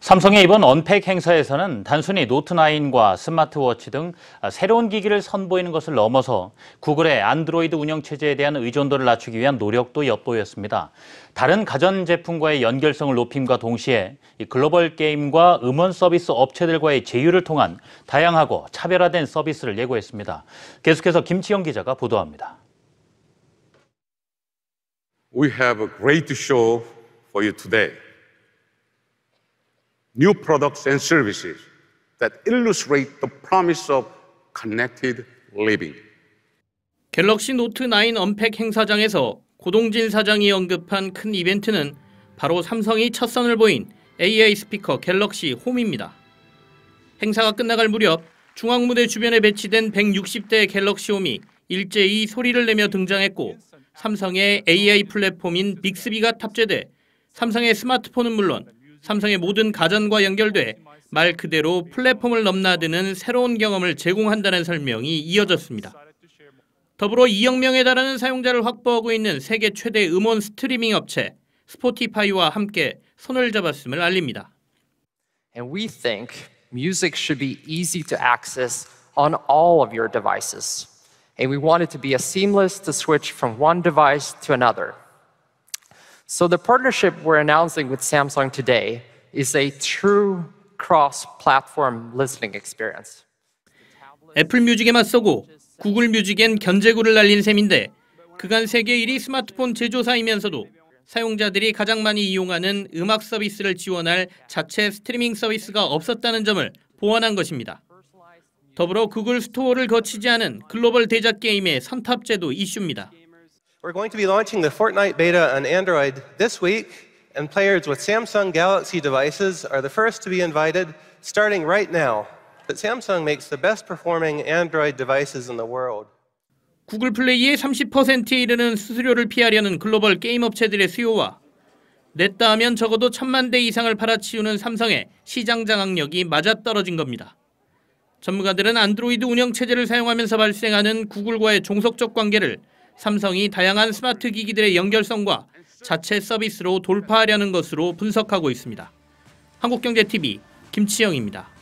삼성의 이번 언팩 행사에서는 단순히 노트9과 스마트워치 등 새로운 기기를 선보이는 것을 넘어서 구글의 안드로이드 운영체제에 대한 의존도를 낮추기 위한 노력도 엿보였습니다. 다른 가전제품과의 연결성을 높임과 동시에 글로벌 게임과 음원 서비스 업체들과의 제휴를 통한 다양하고 차별화된 서비스를 예고했습니다. 계속해서 김치영 기자가 보도합니다. We have a great show for you today. new products and services that illustrate the promise of connected living. 갤럭시 노트 9 언팩 행사장에서 고동진 사장이 언급한 큰 이벤트는 바로 삼성이 첫 선을 보인 AI 스피커 갤럭시 홈입니다. 행사가 끝나갈 무렵 중앙무대 주변에 배치된 160대의 갤럭시 홈이 일제히 소리를 내며 등장했고 삼성의 AI 플랫폼인 빅스비가 탑재돼 삼성의 스마트폰은 물론 삼성의 모든 가전과 연결돼 말 그대로 플랫폼을 넘나드는 새로운 경험을 제공한다는 설명이 이어졌습니다. 더불어 2억 명에 달하는 사용자를 확보하고 있는 세계 최대 음원 스트리밍 업체 스포티파이와 함께 손을 잡았음을 알립니다. And we think music should be easy to access on all of your devices. And we want it to be a seamless to switch from one device to another. So the partnership we're announcing with Samsung today is a true cross-platform listening experience. 애플 뮤직에 만쓰고 구글 뮤직엔 견제구를 날린 셈인데 그간 세계 1위 스마트폰 제조사이면서도 사용자들이 가장 많이 이용하는 음악 서비스를 지원할 자체 스트리밍 서비스가 없었다는 점을 보완한 것입니다. 더불어 구글 스토어를 거치지 않은 글로벌 대작 게임의 선탑제도 이슈입니다. We're going to be launching the Fortnite beta on Android this week, and players with Samsung Galaxy devices are the first to be invited, starting right now. But Samsung makes the best performing Android devices in the world. 구글 플레이의 30%에 이르는 수수료를 피하려는 글로벌 게임 업체들의 수요와 냈다 하면 적어도 천만 대 이상을 팔아치우는 삼성의 시장 장악력이 맞아떨어진 겁니다. 전문가들은 안드로이드 운영체제를 사용하면서 발생하는 구글과의 종속적 관계를 삼성이 다양한 스마트 기기들의 연결성과 자체 서비스로 돌파하려는 것으로 분석하고 있습니다. 한국경제TV 김치영입니다.